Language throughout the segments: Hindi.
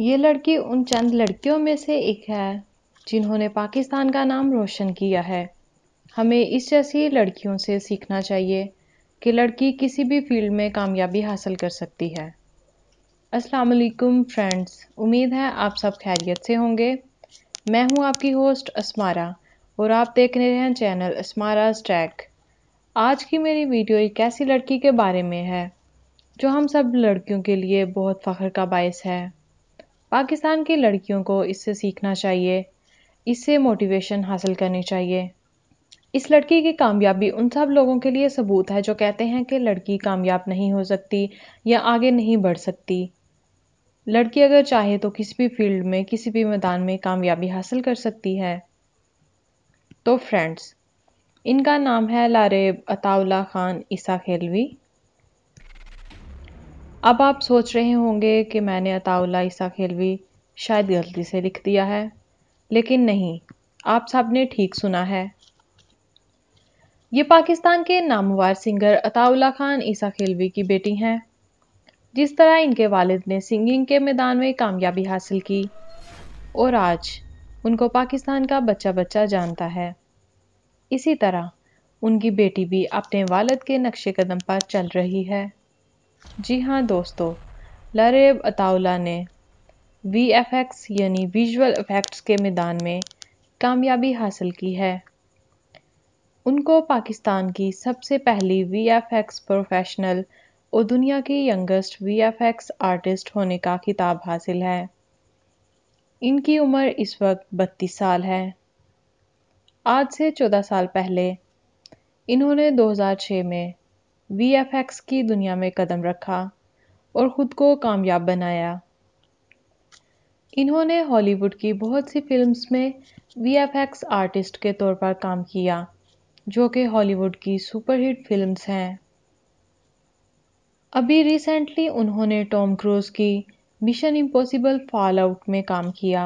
ये लड़की उन चंद लड़कियों में से एक है जिन्होंने पाकिस्तान का नाम रोशन किया है हमें इस जैसी लड़कियों से सीखना चाहिए कि लड़की किसी भी फील्ड में कामयाबी हासिल कर सकती है अस्सलाम वालेकुम फ्रेंड्स उम्मीद है आप सब खैरियत से होंगे मैं हूं आपकी होस्ट अस्मारा और आप देख रहे हैं चैनल अस्मारा स्टैक आज की मेरी वीडियो एक ऐसी लड़की के बारे में है जो हम सब लड़कियों के लिए बहुत फ़ख्र का बायस है पाकिस्तान की लड़कियों को इससे सीखना चाहिए इससे मोटिवेशन हासिल करनी चाहिए इस लड़की की कामयाबी उन सब लोगों के लिए सबूत है जो कहते हैं कि लड़की कामयाब नहीं हो सकती या आगे नहीं बढ़ सकती लड़की अगर चाहे तो किसी भी फील्ड में किसी भी मैदान में कामयाबी हासिल कर सकती है तो फ्रेंड्स इनका नाम है लारे अताउला खान ईसा खेलवी अब आप सोच रहे होंगे कि मैंने अताउल्ला ईसा खेलवी शायद गलती से लिख दिया है लेकिन नहीं आप सब ने ठीक सुना है ये पाकिस्तान के नामवार सिंगर अताउल्ला खान ईसा खेलवी की बेटी हैं जिस तरह इनके वालिद ने सिंगिंग के मैदान में कामयाबी हासिल की और आज उनको पाकिस्तान का बच्चा बच्चा जानता है इसी तरह उनकी बेटी भी अपने वालद के नक्शे कदम पर चल रही है जी हाँ दोस्तों लरेब अताउला ने वी एफ एक्स यानी विजुअल इफ़ेक्ट्स के मैदान में कामयाबी हासिल की है उनको पाकिस्तान की सबसे पहली वी एफ एक्स प्रोफेशनल और दुनिया की youngest V F X artist होने का खिताब हासिल है इनकी उम्र इस वक्त बत्तीस साल है आज से चौदह साल पहले इन्होंने 2006 में एक्स की दुनिया में कदम रखा और ख़ुद को कामयाब बनाया इन्होंने हॉलीवुड की बहुत सी फिल्म्स में एक्स आर्टिस्ट के तौर पर काम किया जो कि हॉलीवुड की सुपरहिट फिल्म्स हैं अभी रिसेंटली उन्होंने टॉम क्रूज की मिशन इम्पॉसिबल फॉल आउट में काम किया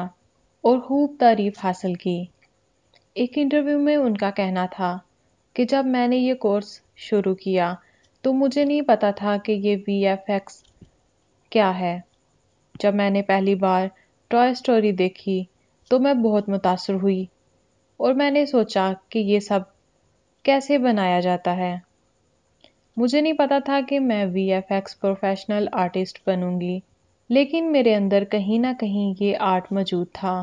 और खूब तारीफ हासिल की एक इंटरव्यू में उनका कहना था कि जब मैंने ये कोर्स शुरू किया तो मुझे नहीं पता था कि ये वी एफ एक्स क्या है जब मैंने पहली बार टॉय स्टोरी देखी तो मैं बहुत मुतासर हुई और मैंने सोचा कि ये सब कैसे बनाया जाता है मुझे नहीं पता था कि मैं V F X professional artist बनूंगी लेकिन मेरे अंदर कहीं ना कहीं ये आर्ट मौजूद था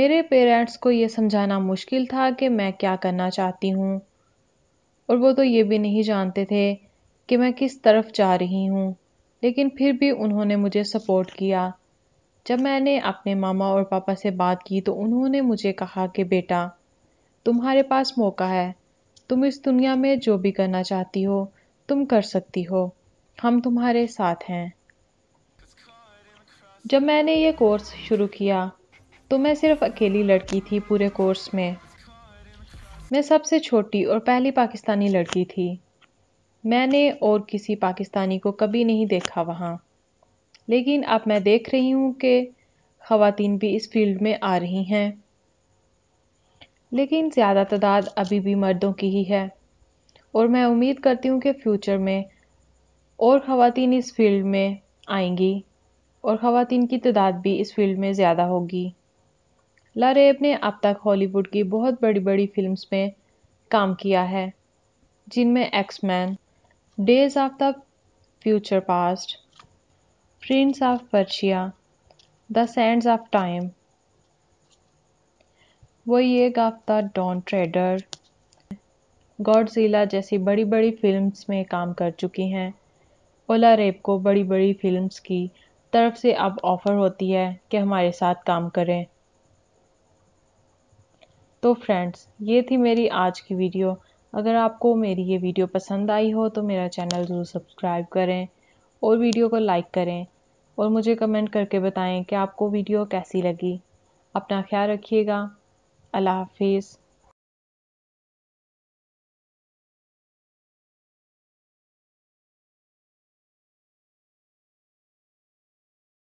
मेरे पेरेंट्स को ये समझाना मुश्किल था कि मैं क्या करना चाहती हूँ और वो तो ये भी नहीं जानते थे कि मैं किस तरफ जा रही हूँ लेकिन फिर भी उन्होंने मुझे सपोर्ट किया जब मैंने अपने मामा और पापा से बात की तो उन्होंने मुझे कहा कि बेटा तुम्हारे पास मौका है तुम इस दुनिया में जो भी करना चाहती हो तुम कर सकती हो हम तुम्हारे साथ हैं जब मैंने ये कोर्स शुरू किया तो मैं सिर्फ अकेली लड़की थी पूरे कोर्स में मैं सबसे छोटी और पहली पाकिस्तानी लड़की थी मैंने और किसी पाकिस्तानी को कभी नहीं देखा वहाँ लेकिन अब मैं देख रही हूँ कि ख़वातीन भी इस फील्ड में आ रही हैं लेकिन ज़्यादा तादाद अभी भी मर्दों की ही है और मैं उम्मीद करती हूँ कि फ़्यूचर में और ख़वातीन इस फील्ड में आएंगी और ख़वातीन की तादाद भी इस फील्ड में ज़्यादा होगी लारेब ने अब तक हॉलीवुड की बहुत बड़ी बड़ी फिल्म्स में काम किया है जिनमें X Men Days of the Future Past Prince of Persia the Sands of Time Voyage of the Dawn Treader Godzilla जैसी बड़ी बड़ी फिल्म्स में काम कर चुकी हैं ओला रेप को बड़ी बड़ी फिल्म्स की तरफ से अब ऑफ़र होती है कि हमारे साथ काम करें तो फ्रेंड्स ये थी मेरी आज की वीडियो अगर आपको मेरी ये वीडियो पसंद आई हो तो मेरा चैनल ज़रूर सब्सक्राइब करें और वीडियो को लाइक करें और मुझे कमेंट करके बताएं कि आपको वीडियो कैसी लगी अपना ख्याल रखिएगा अल्लाह हाफिज़